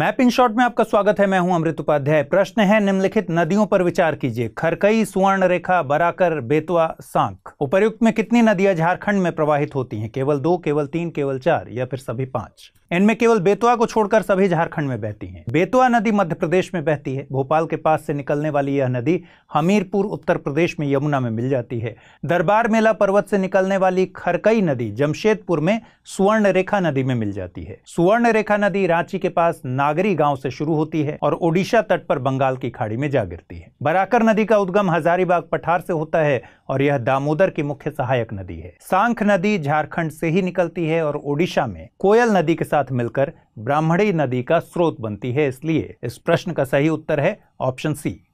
map in short में आपका स्वागत है मैं हूं अमृत उपाध्याय प्रश्न है निम्नलिखित नदियों पर विचार कीजिए खरकई सुवर्ण रेखा बराकर बेतवा सांख उपरयुक्त में कितनी नदियां झारखंड में प्रवाहित होती हैं केवल दो केवल तीन केवल चार या फिर सभी पांच इनमें केवल बेतवा को छोड़कर सभी झारखंड में बहती हैं बेतवा नदी मध्य प्रदेश में बहती है भोपाल के पास से निकलने वाली यह नदी हमीरपुर उत्तर प्रदेश में यमुना में मिल जाती है दरबार मेला पर्वत से निकलने वाली खरकई नदी जमशेदपुर में सुवर्ण रेखा नदी में मिल जाती है सुवर्ण रेखा नदी रांची के पास नागरी गांव से शुरू होती है और ओडिशा तट पर बंगाल की खाड़ी में जा गिरती है बराकर नदी का उद्गम हजारीबाग पठार से होता है और यह दामोदर की मुख्य सहायक नदी है सांख नदी झारखंड से ही निकलती है और ओडिशा में कोयल नदी के साथ मिलकर ब्राह्मणी नदी का स्रोत बनती है इसलिए इस प्रश्न का सही उत्तर है ऑप्शन सी